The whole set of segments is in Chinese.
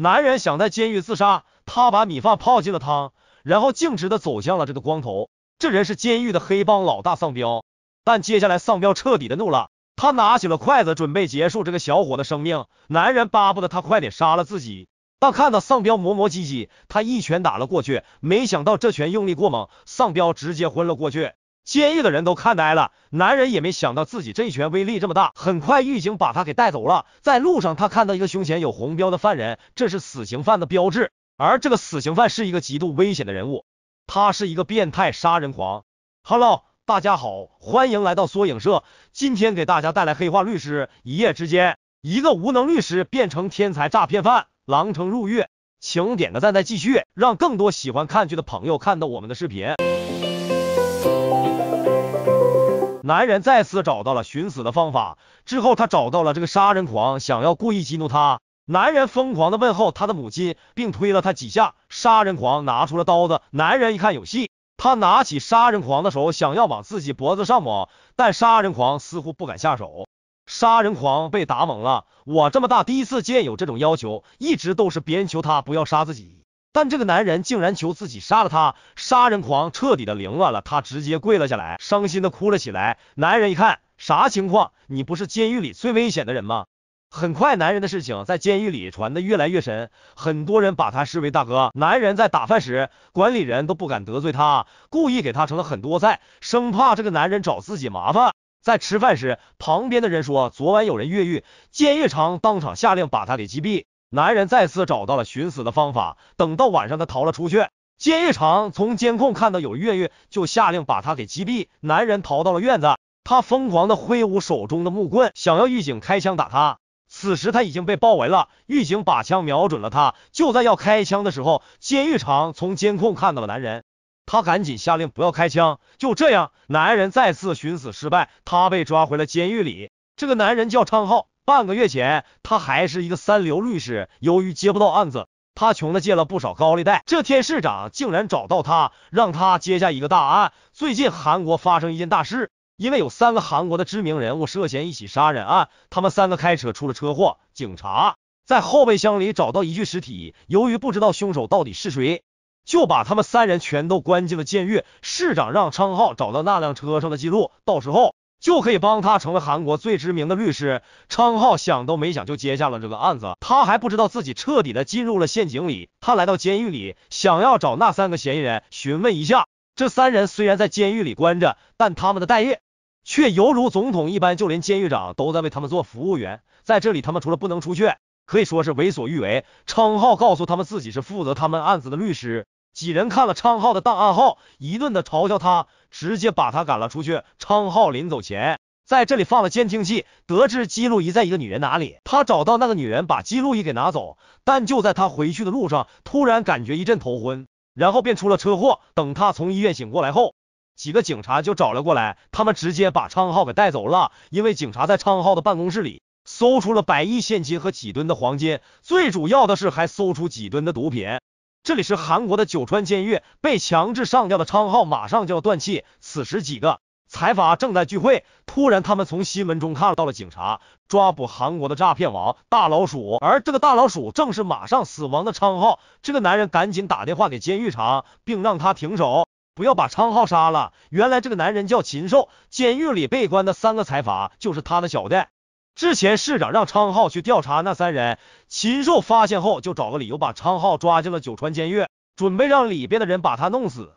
男人想在监狱自杀，他把米饭泡进了汤，然后径直的走向了这个光头。这人是监狱的黑帮老大丧彪，但接下来丧彪彻底的怒了，他拿起了筷子准备结束这个小伙的生命。男人巴不得他快点杀了自己，但看到丧彪磨磨唧唧，他一拳打了过去，没想到这拳用力过猛，丧彪直接昏了过去。监狱的人都看呆了，男人也没想到自己这一拳威力这么大。很快，狱警把他给带走了。在路上，他看到一个胸前有红标的犯人，这是死刑犯的标志。而这个死刑犯是一个极度危险的人物，他是一个变态杀人狂。Hello，大家好，欢迎来到缩影社，今天给大家带来《黑化律师》，一夜之间，一个无能律师变成天才诈骗犯，狼城入狱。请点个赞再继续，让更多喜欢看剧的朋友看到我们的视频。男人再次找到了寻死的方法，之后他找到了这个杀人狂，想要故意激怒他。男人疯狂的问候他的母亲，并推了他几下。杀人狂拿出了刀子，男人一看有戏，他拿起杀人狂的手，想要往自己脖子上抹，但杀人狂似乎不敢下手。杀人狂被打懵了，我这么大第一次见有这种要求，一直都是别人求他不要杀自己。但这个男人竟然求自己杀了他，杀人狂彻底的凌乱了，他直接跪了下来，伤心的哭了起来。男人一看啥情况，你不是监狱里最危险的人吗？很快，男人的事情在监狱里传的越来越神，很多人把他视为大哥。男人在打饭时，管理人都不敢得罪他，故意给他盛了很多菜，生怕这个男人找自己麻烦。在吃饭时，旁边的人说昨晚有人越狱，监狱长当场下令把他给击毙。男人再次找到了寻死的方法，等到晚上他逃了出去。监狱长从监控看到有越狱，就下令把他给击毙。男人逃到了院子，他疯狂的挥舞手中的木棍，想要狱警开枪打他。此时他已经被包围了，狱警把枪瞄准了他。就在要开枪的时候，监狱长从监控看到了男人，他赶紧下令不要开枪。就这样，男人再次寻死失败，他被抓回了监狱里。这个男人叫昌浩。半个月前，他还是一个三流律师，由于接不到案子，他穷的借了不少高利贷。这天，市长竟然找到他，让他接下一个大案。最近，韩国发生一件大事，因为有三个韩国的知名人物涉嫌一起杀人案，他们三个开车出了车祸，警察在后备箱里找到一具尸体。由于不知道凶手到底是谁，就把他们三人全都关进了监狱。市长让昌浩找到那辆车上的记录，到时候。就可以帮他成为韩国最知名的律师，昌浩想都没想就接下了这个案子，他还不知道自己彻底的进入了陷阱里。他来到监狱里，想要找那三个嫌疑人询问一下。这三人虽然在监狱里关着，但他们的待遇却犹如总统一般，就连监狱长都在为他们做服务员。在这里，他们除了不能出去，可以说是为所欲为。昌浩告诉他们自己是负责他们案子的律师。几人看了昌浩的档案后，一顿的嘲笑他，直接把他赶了出去。昌浩临走前，在这里放了监听器，得知记录仪在一个女人哪里，他找到那个女人，把记录仪给拿走。但就在他回去的路上，突然感觉一阵头昏，然后便出了车祸。等他从医院醒过来后，几个警察就找了过来，他们直接把昌浩给带走了。因为警察在昌浩的办公室里搜出了百亿现金和几吨的黄金，最主要的是还搜出几吨的毒品。这里是韩国的九川监狱，被强制上吊的昌浩马上就要断气。此时几个财阀正在聚会，突然他们从新闻中看到了警察抓捕韩国的诈骗王大老鼠，而这个大老鼠正是马上死亡的昌浩。这个男人赶紧打电话给监狱长，并让他停手，不要把昌浩杀了。原来这个男人叫禽兽，监狱里被关的三个财阀就是他的小弟。之前市长让昌浩去调查那三人，秦兽发现后就找个理由把昌浩抓进了九川监狱，准备让里边的人把他弄死。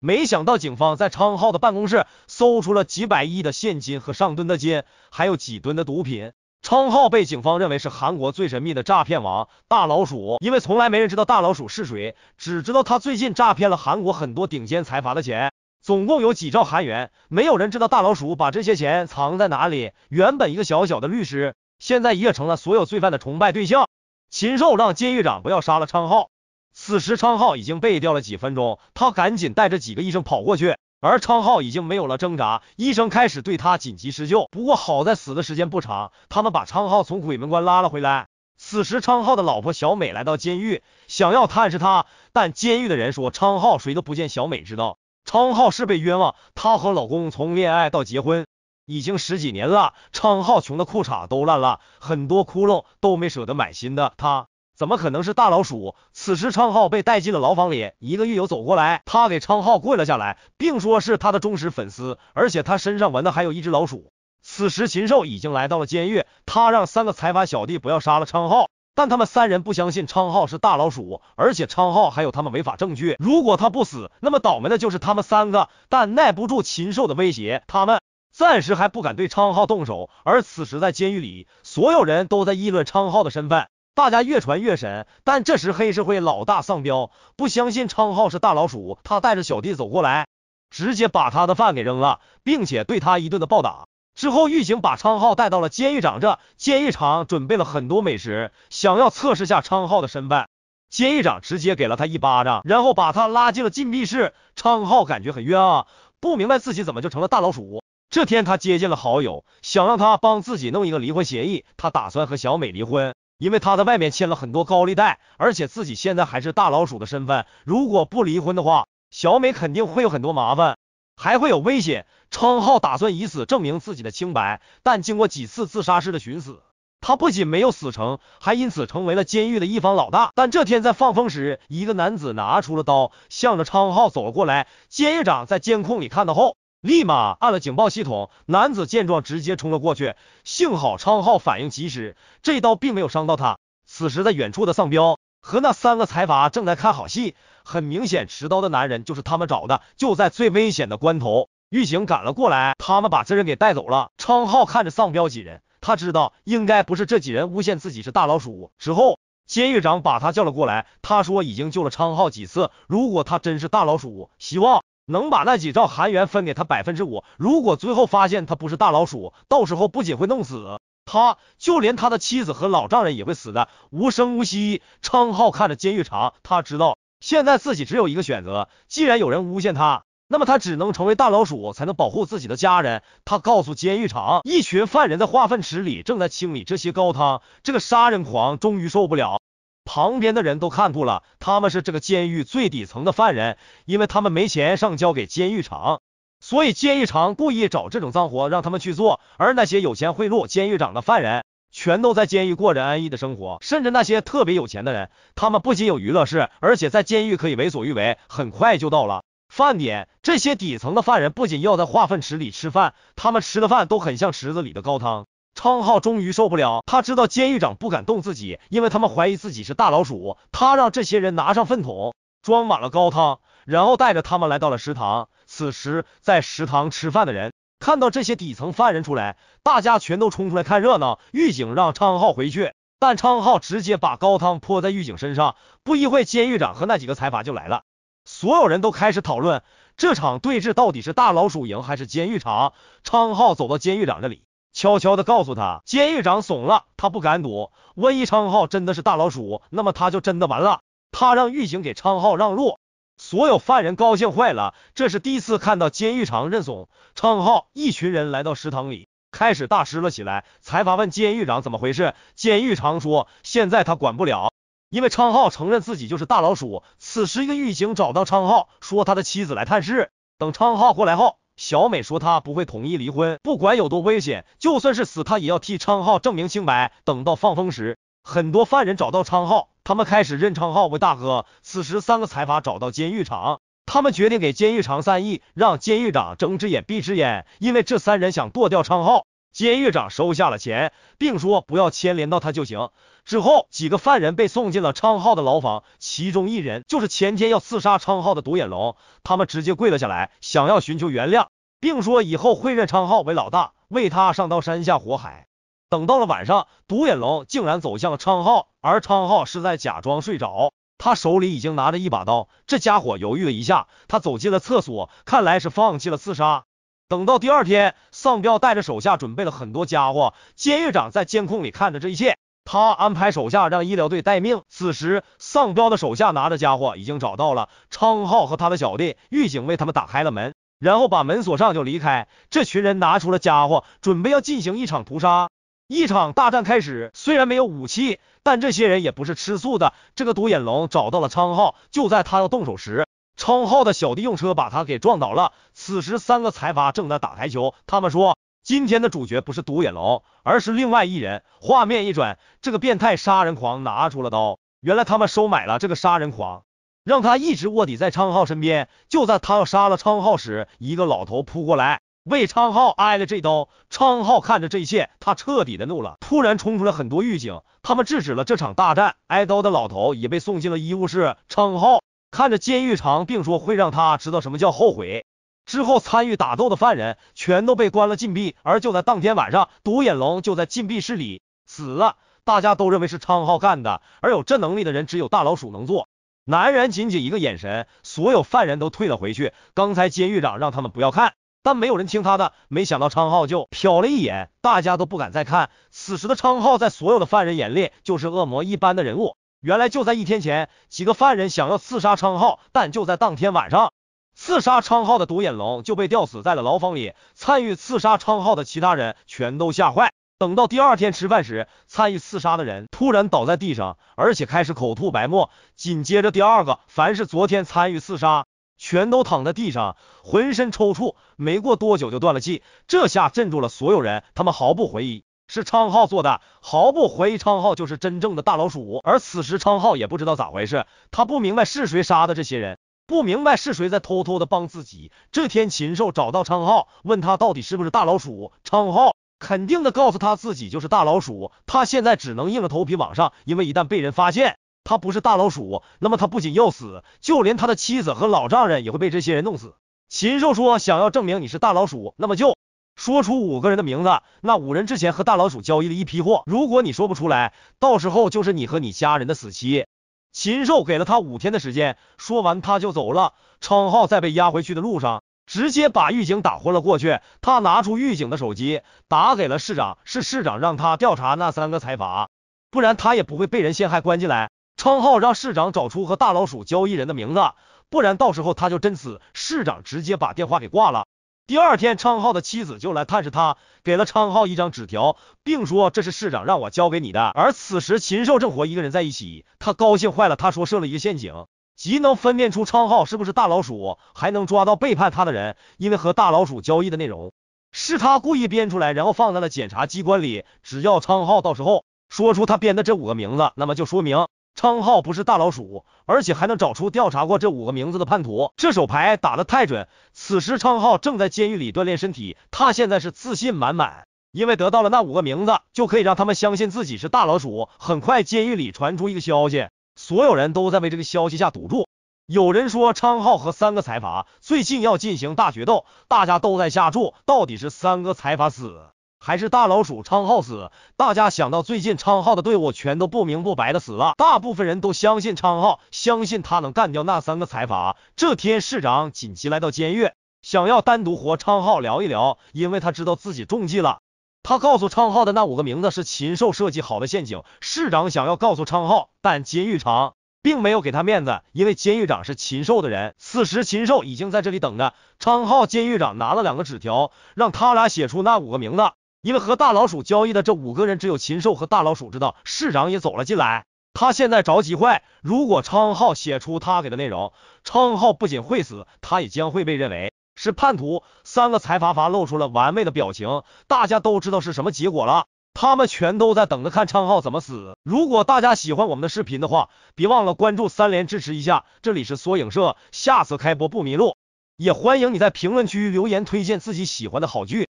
没想到警方在昌浩的办公室搜出了几百亿的现金和上吨的金，还有几吨的毒品。昌浩被警方认为是韩国最神秘的诈骗王“大老鼠”，因为从来没人知道“大老鼠”是谁，只知道他最近诈骗了韩国很多顶尖财阀的钱。总共有几兆韩元，没有人知道大老鼠把这些钱藏在哪里。原本一个小小的律师，现在也成了所有罪犯的崇拜对象。禽兽让监狱长不要杀了昌浩。此时昌浩已经被吊了几分钟，他赶紧带着几个医生跑过去，而昌浩已经没有了挣扎，医生开始对他紧急施救。不过好在死的时间不长，他们把昌浩从鬼门关拉了回来。此时昌浩的老婆小美来到监狱，想要探视他，但监狱的人说昌浩谁都不见。小美知道。昌浩是被冤枉，她和老公从恋爱到结婚已经十几年了。昌浩穷的裤衩都烂了，很多窟窿都没舍得买新的。他怎么可能是大老鼠？此时昌浩被带进了牢房里，一个狱友走过来，他给昌浩跪了下来，并说是他的忠实粉丝，而且他身上纹的还有一只老鼠。此时禽兽已经来到了监狱，他让三个财阀小弟不要杀了昌浩。但他们三人不相信昌浩是大老鼠，而且昌浩还有他们违法证据。如果他不死，那么倒霉的就是他们三个。但耐不住禽兽的威胁，他们暂时还不敢对昌浩动手。而此时在监狱里，所有人都在议论昌浩的身份，大家越传越神。但这时黑社会老大丧彪不相信昌浩是大老鼠，他带着小弟走过来，直接把他的饭给扔了，并且对他一顿的暴打。之后，狱警把昌浩带到了监狱长这，监狱长准备了很多美食，想要测试下昌浩的身份。监狱长直接给了他一巴掌，然后把他拉进了禁闭室。昌浩感觉很冤啊，不明白自己怎么就成了大老鼠。这天，他接见了好友，想让他帮自己弄一个离婚协议。他打算和小美离婚，因为他在外面欠了很多高利贷，而且自己现在还是大老鼠的身份。如果不离婚的话，小美肯定会有很多麻烦。还会有危险。昌浩打算以此证明自己的清白，但经过几次自杀式的寻死，他不仅没有死成，还因此成为了监狱的一方老大。但这天在放风时，一个男子拿出了刀，向着昌浩走了过来。监狱长在监控里看到后，立马按了警报系统。男子见状，直接冲了过去。幸好昌浩反应及时，这刀并没有伤到他。此时，在远处的丧彪和那三个财阀正在看好戏。很明显，持刀的男人就是他们找的。就在最危险的关头，狱警赶了过来，他们把这人给带走了。昌浩看着丧彪几人，他知道应该不是这几人诬陷自己是大老鼠。之后，监狱长把他叫了过来，他说已经救了昌浩几次。如果他真是大老鼠，希望能把那几兆韩元分给他百分之五。如果最后发现他不是大老鼠，到时候不仅会弄死他，就连他的妻子和老丈人也会死的。无声无息，昌浩看着监狱长，他知道。现在自己只有一个选择，既然有人诬陷他，那么他只能成为大老鼠，才能保护自己的家人。他告诉监狱长，一群犯人在化粪池里正在清理这些高汤。这个杀人狂终于受不了，旁边的人都看吐了。他们是这个监狱最底层的犯人，因为他们没钱上交给监狱长，所以监狱长故意找这种脏活让他们去做。而那些有钱贿赂监狱长的犯人。全都在监狱过着安逸的生活，甚至那些特别有钱的人，他们不仅有娱乐室，而且在监狱可以为所欲为。很快就到了饭点，这些底层的犯人不仅要在化粪池里吃饭，他们吃的饭都很像池子里的高汤。昌浩终于受不了，他知道监狱长不敢动自己，因为他们怀疑自己是大老鼠。他让这些人拿上粪桶，装满了高汤，然后带着他们来到了食堂。此时在食堂吃饭的人。看到这些底层犯人出来，大家全都冲出来看热闹。狱警让昌浩回去，但昌浩直接把高汤泼在狱警身上。不一会，监狱长和那几个财阀就来了，所有人都开始讨论这场对峙到底是大老鼠赢还是监狱长。昌浩走到监狱长这里，悄悄的告诉他，监狱长怂了，他不敢赌。万一昌浩真的是大老鼠，那么他就真的完了。他让狱警给昌浩让路。所有犯人高兴坏了，这是第一次看到监狱长认怂。昌浩一群人来到食堂里，开始大吃了起来。财阀问监狱长怎么回事，监狱长说现在他管不了，因为昌浩承认自己就是大老鼠。此时一个狱警找到昌浩，说他的妻子来探视。等昌浩过来后，小美说她不会同意离婚，不管有多危险，就算是死，她也要替昌浩证明清白。等到放风时，很多犯人找到昌浩。他们开始认昌浩为大哥。此时，三个财阀找到监狱长，他们决定给监狱长三亿，让监狱长睁只眼闭只眼，因为这三人想剁掉昌浩。监狱长收下了钱，并说不要牵连到他就行。之后，几个犯人被送进了昌浩的牢房，其中一人就是前天要刺杀昌浩的独眼龙。他们直接跪了下来，想要寻求原谅，并说以后会认昌浩为老大，为他上刀山下火海。等到了晚上，独眼龙竟然走向了昌浩，而昌浩是在假装睡着，他手里已经拿着一把刀。这家伙犹豫了一下，他走进了厕所，看来是放弃了刺杀。等到第二天，丧彪带着手下准备了很多家伙，监狱长在监控里看着这一切，他安排手下让医疗队待命。此时，丧彪的手下拿着家伙已经找到了昌浩和他的小弟，狱警为他们打开了门，然后把门锁上就离开。这群人拿出了家伙，准备要进行一场屠杀。一场大战开始，虽然没有武器，但这些人也不是吃素的。这个独眼龙找到了昌浩，就在他要动手时，昌浩的小弟用车把他给撞倒了。此时，三个财阀正在打台球，他们说今天的主角不是独眼龙，而是另外一人。画面一转，这个变态杀人狂拿出了刀。原来他们收买了这个杀人狂，让他一直卧底在昌浩身边。就在他要杀了昌浩时，一个老头扑过来。为昌浩挨了这刀，昌浩看着这一切，他彻底的怒了。突然冲出来很多狱警，他们制止了这场大战。挨刀的老头也被送进了医务室。昌浩看着监狱长，并说会让他知道什么叫后悔。之后参与打斗的犯人全都被关了禁闭。而就在当天晚上，独眼龙就在禁闭室里死了。大家都认为是昌浩干的，而有这能力的人只有大老鼠能做。男人仅仅一个眼神，所有犯人都退了回去。刚才监狱长让他们不要看。但没有人听他的。没想到昌浩就瞟了一眼，大家都不敢再看。此时的昌浩在所有的犯人眼里就是恶魔一般的人物。原来就在一天前，几个犯人想要刺杀昌浩，但就在当天晚上，刺杀昌浩的独眼龙就被吊死在了牢房里。参与刺杀昌浩的其他人全都吓坏。等到第二天吃饭时，参与刺杀的人突然倒在地上，而且开始口吐白沫。紧接着第二个，凡是昨天参与刺杀。全都躺在地上，浑身抽搐，没过多久就断了气。这下镇住了所有人，他们毫不怀疑是昌浩做的，毫不怀疑昌浩就是真正的大老鼠。而此时昌浩也不知道咋回事，他不明白是谁杀的这些人，不明白是谁在偷偷的帮自己。这天，禽兽找到昌浩，问他到底是不是大老鼠。昌浩肯定的告诉他自己就是大老鼠，他现在只能硬着头皮往上，因为一旦被人发现。他不是大老鼠，那么他不仅要死，就连他的妻子和老丈人也会被这些人弄死。禽兽说，想要证明你是大老鼠，那么就说出五个人的名字。那五人之前和大老鼠交易了一批货。如果你说不出来，到时候就是你和你家人的死期。禽兽给了他五天的时间。说完他就走了。昌浩在被押回去的路上，直接把狱警打昏了过去。他拿出狱警的手机，打给了市长。是市长让他调查那三个财阀，不然他也不会被人陷害关进来。昌浩让市长找出和大老鼠交易人的名字，不然到时候他就真死。市长直接把电话给挂了。第二天，昌浩的妻子就来探视他，给了昌浩一张纸条，并说这是市长让我交给你的。而此时，禽兽正和一个人在一起，他高兴坏了。他说设了一个陷阱，即能分辨出昌浩是不是大老鼠，还能抓到背叛他的人，因为和大老鼠交易的内容是他故意编出来，然后放在了检察机关里。只要昌浩到时候说出他编的这五个名字，那么就说明。昌浩不是大老鼠，而且还能找出调查过这五个名字的叛徒。这手牌打得太准。此时，昌浩正在监狱里锻炼身体，他现在是自信满满，因为得到了那五个名字，就可以让他们相信自己是大老鼠。很快，监狱里传出一个消息，所有人都在为这个消息下赌注。有人说，昌浩和三个财阀最近要进行大决斗，大家都在下注，到底是三个财阀死。还是大老鼠昌浩死。大家想到最近昌浩的队伍全都不明不白的死了，大部分人都相信昌浩，相信他能干掉那三个财阀。这天市长紧急来到监狱，想要单独和昌浩聊一聊，因为他知道自己中计了。他告诉昌浩的那五个名字是禽兽设计好的陷阱。市长想要告诉昌浩，但监狱长并没有给他面子，因为监狱长是禽兽的人。此时禽兽已经在这里等着昌浩。监狱长拿了两个纸条，让他俩写出那五个名字。因为和大老鼠交易的这五个人只有禽兽和大老鼠知道。市长也走了进来，他现在着急坏。如果昌浩写出他给的内容，昌浩不仅会死，他也将会被认为是叛徒。三个财阀阀露出了完美的表情，大家都知道是什么结果了。他们全都在等着看昌浩怎么死。如果大家喜欢我们的视频的话，别忘了关注、三连支持一下。这里是缩影社，下次开播不迷路。也欢迎你在评论区留言推荐自己喜欢的好剧。